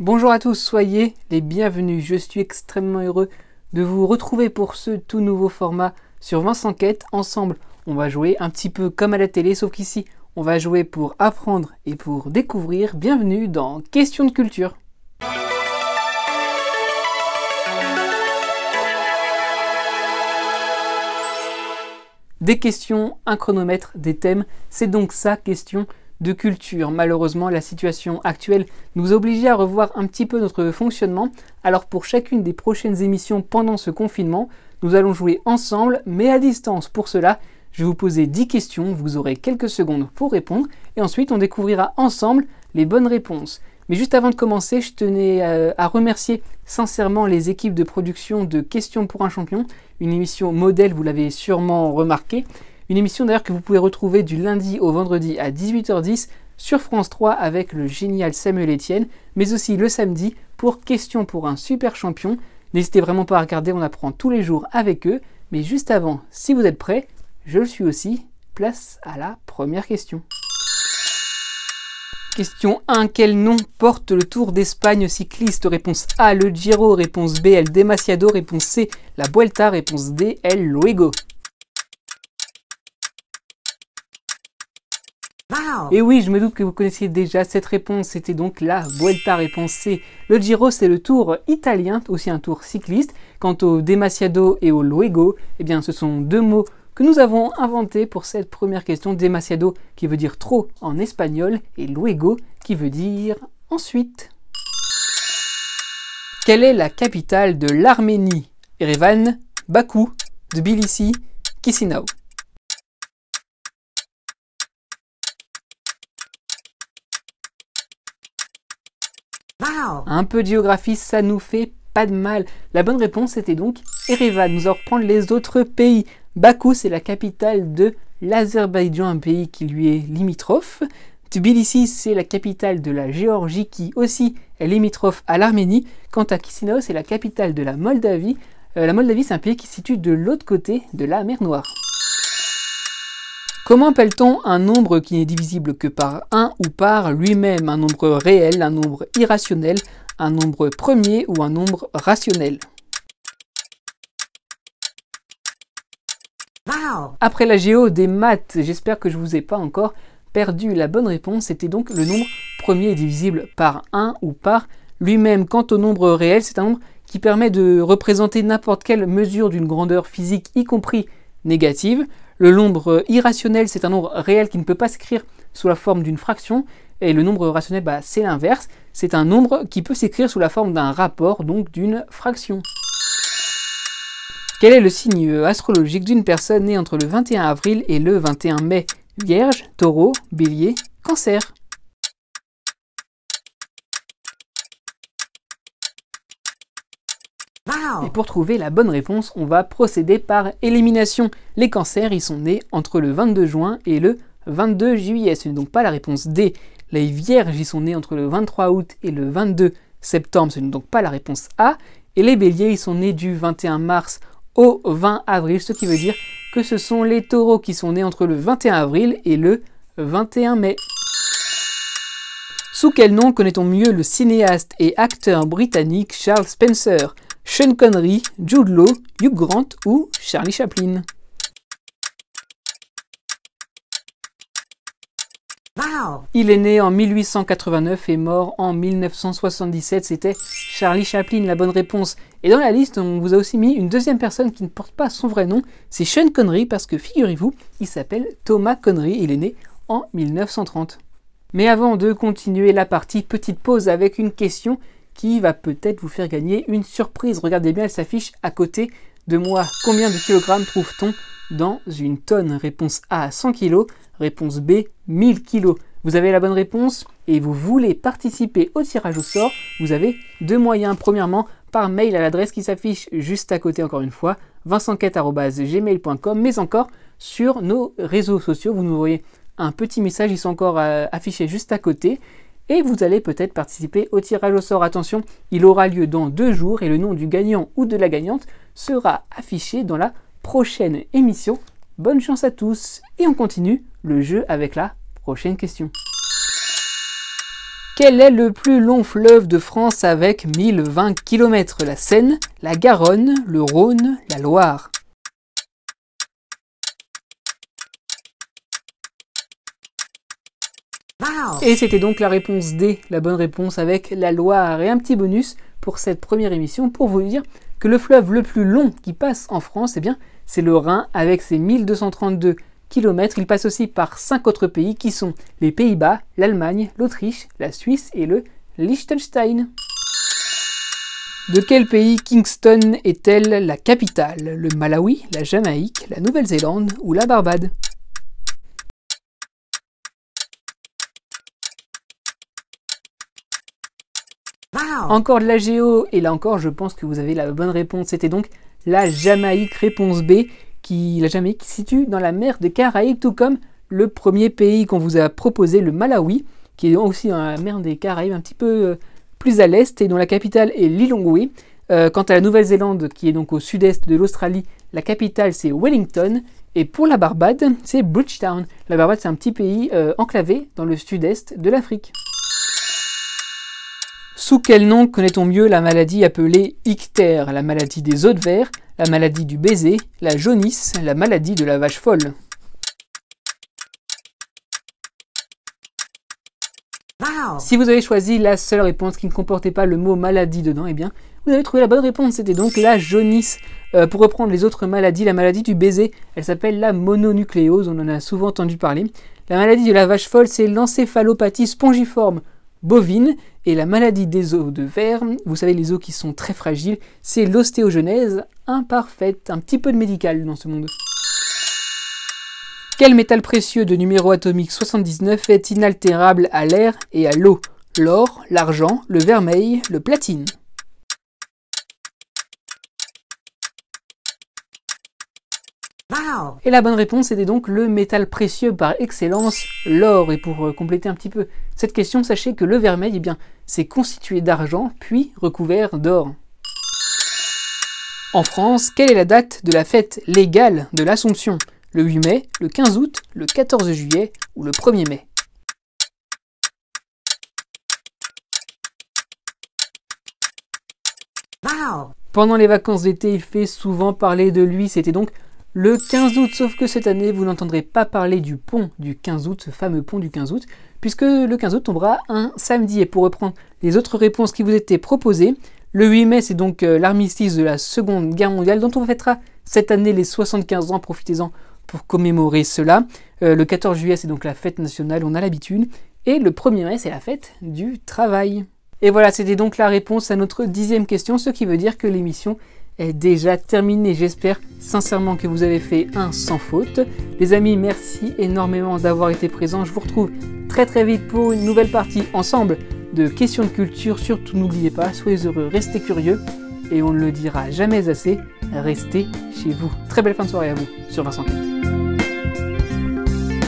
Bonjour à tous, soyez les bienvenus. Je suis extrêmement heureux de vous retrouver pour ce tout nouveau format sur Vincent Quête. Ensemble, on va jouer un petit peu comme à la télé, sauf qu'ici, on va jouer pour apprendre et pour découvrir. Bienvenue dans Question de culture. Des questions, un chronomètre, des thèmes, c'est donc ça, question de culture. Malheureusement, la situation actuelle nous oblige à revoir un petit peu notre fonctionnement. Alors pour chacune des prochaines émissions pendant ce confinement, nous allons jouer ensemble, mais à distance. Pour cela, je vais vous poser 10 questions, vous aurez quelques secondes pour répondre, et ensuite on découvrira ensemble les bonnes réponses. Mais juste avant de commencer, je tenais euh, à remercier sincèrement les équipes de production de Questions pour un champion, une émission modèle, vous l'avez sûrement remarqué, une émission d'ailleurs que vous pouvez retrouver du lundi au vendredi à 18h10 sur France 3 avec le génial Samuel Etienne, mais aussi le samedi pour Questions pour un super champion. N'hésitez vraiment pas à regarder, on apprend tous les jours avec eux. Mais juste avant, si vous êtes prêts, je le suis aussi, place à la première question. Question 1. Quel nom porte le Tour d'Espagne cycliste Réponse A. Le Giro. Réponse B. El Demasiado. Réponse C. La Vuelta. Réponse D. El Luego. Et oui, je me doute que vous connaissiez déjà cette réponse, c'était donc la Vuelta réponse C. Le Giro, c'est le tour italien, aussi un tour cycliste. Quant au Demasiado et au Luego, eh bien ce sont deux mots que nous avons inventés pour cette première question. Demasiado qui veut dire trop en espagnol et Luego qui veut dire ensuite. Quelle est la capitale de l'Arménie Erevan, Bakou, Tbilisi, Kisinau. Un peu de géographie, ça nous fait pas de mal. La bonne réponse était donc Erevan. Nous allons reprendre les autres pays. Bakou, c'est la capitale de l'Azerbaïdjan, un pays qui lui est limitrophe. Tbilissi, c'est la capitale de la Géorgie qui aussi est limitrophe à l'Arménie. Quant à Chisinau, c'est la capitale de la Moldavie. Euh, la Moldavie, c'est un pays qui se situe de l'autre côté de la mer Noire. Comment appelle-t-on un nombre qui n'est divisible que par 1 ou par lui-même, un nombre réel, un nombre irrationnel, un nombre premier ou un nombre rationnel Après la géo des maths, j'espère que je vous ai pas encore perdu. La bonne réponse C'était donc le nombre premier divisible par 1 ou par lui-même. Quant au nombre réel, c'est un nombre qui permet de représenter n'importe quelle mesure d'une grandeur physique, y compris négative. Le nombre irrationnel, c'est un nombre réel qui ne peut pas s'écrire sous la forme d'une fraction, et le nombre rationnel, bah, c'est l'inverse, c'est un nombre qui peut s'écrire sous la forme d'un rapport, donc d'une fraction. Quel est le signe euh, astrologique d'une personne née entre le 21 avril et le 21 mai Vierge, taureau, bélier, cancer. Et pour trouver la bonne réponse, on va procéder par élimination. Les cancers, ils sont nés entre le 22 juin et le 22 juillet. Ce n'est donc pas la réponse D. Les vierges, ils sont nés entre le 23 août et le 22 septembre. Ce n'est donc pas la réponse A. Et les béliers, ils sont nés du 21 mars au 20 avril, ce qui veut dire que ce sont les taureaux qui sont nés entre le 21 avril et le 21 mai. Sous quel nom connaît-on mieux le cinéaste et acteur britannique Charles Spencer Sean Connery, Jude Law, Hugh Grant ou Charlie Chaplin. Il est né en 1889 et mort en 1977. C'était Charlie Chaplin, la bonne réponse. Et dans la liste, on vous a aussi mis une deuxième personne qui ne porte pas son vrai nom. C'est Sean Connery parce que figurez-vous, il s'appelle Thomas Connery. Il est né en 1930. Mais avant de continuer la partie, petite pause avec une question qui va peut-être vous faire gagner une surprise. Regardez bien, elle s'affiche à côté de moi. Combien de kilogrammes trouve-t-on dans une tonne Réponse A, 100 kg. Réponse B, 1000 kg. Vous avez la bonne réponse et vous voulez participer au tirage au sort. Vous avez deux moyens. Premièrement, par mail à l'adresse qui s'affiche juste à côté encore une fois, vincentquette.gmail.com, mais encore sur nos réseaux sociaux. Vous nous voyez un petit message, ils sont encore euh, affichés juste à côté et vous allez peut-être participer au tirage au sort. Attention, il aura lieu dans deux jours et le nom du gagnant ou de la gagnante sera affiché dans la prochaine émission. Bonne chance à tous et on continue le jeu avec la prochaine question. Quel est le plus long fleuve de France avec 1020 km La Seine, la Garonne, le Rhône, la Loire Et c'était donc la réponse D, la bonne réponse avec la Loire. Et un petit bonus pour cette première émission pour vous dire que le fleuve le plus long qui passe en France, eh bien, c'est le Rhin avec ses 1232 km. Il passe aussi par cinq autres pays qui sont les Pays-Bas, l'Allemagne, l'Autriche, la Suisse et le Liechtenstein. De quel pays Kingston est-elle la capitale Le Malawi, la Jamaïque, la Nouvelle-Zélande ou la Barbade Encore de la géo, et là encore, je pense que vous avez la bonne réponse. C'était donc la Jamaïque, réponse B, qui, la Jamaïque située se situe dans la mer des Caraïbes, tout comme le premier pays qu'on vous a proposé, le Malawi, qui est aussi dans la mer des Caraïbes, un petit peu euh, plus à l'est, et dont la capitale est Lilongwe. Euh, quant à la Nouvelle-Zélande, qui est donc au sud-est de l'Australie, la capitale c'est Wellington. Et pour la Barbade, c'est Bridgetown. La Barbade, c'est un petit pays euh, enclavé dans le sud-est de l'Afrique. Sous quel nom connaît-on mieux la maladie appelée ictère, la maladie des os de verre, la maladie du baiser, la jaunisse, la maladie de la vache folle Si vous avez choisi la seule réponse qui ne comportait pas le mot maladie dedans, eh bien, vous avez trouvé la bonne réponse, c'était donc la jaunisse. Euh, pour reprendre les autres maladies, la maladie du baiser, elle s'appelle la mononucléose, on en a souvent entendu parler. La maladie de la vache folle, c'est l'encéphalopathie spongiforme bovine et la maladie des os de verre, vous savez les os qui sont très fragiles, c'est l'ostéogenèse imparfaite, un petit peu de médical dans ce monde. Quel métal précieux de numéro atomique 79 est inaltérable à l'air et à l'eau L'or, l'argent, le vermeil, le platine. et la bonne réponse était donc le métal précieux par excellence, l'or. Et pour euh, compléter un petit peu cette question, sachez que le vermeil, eh bien, c'est constitué d'argent puis recouvert d'or. En France, quelle est la date de la fête légale de l'Assomption Le 8 mai, le 15 août, le 14 juillet ou le 1er mai Pendant les vacances d'été, il fait souvent parler de lui, c'était donc le 15 août, sauf que cette année, vous n'entendrez pas parler du pont du 15 août, ce fameux pont du 15 août, puisque le 15 août tombera un samedi. Et pour reprendre les autres réponses qui vous étaient proposées, le 8 mai, c'est donc euh, l'armistice de la Seconde Guerre mondiale, dont on fêtera cette année les 75 ans, profitez-en pour commémorer cela. Euh, le 14 juillet, c'est donc la fête nationale, on a l'habitude. Et le 1er mai, c'est la fête du travail. Et voilà, c'était donc la réponse à notre dixième question, ce qui veut dire que l'émission est déjà terminé. J'espère sincèrement que vous avez fait un sans faute. Les amis, merci énormément d'avoir été présents. Je vous retrouve très très vite pour une nouvelle partie ensemble de questions de culture. Surtout, n'oubliez pas, soyez heureux, restez curieux et on ne le dira jamais assez, restez chez vous. Très belle fin de soirée à vous sur Vincent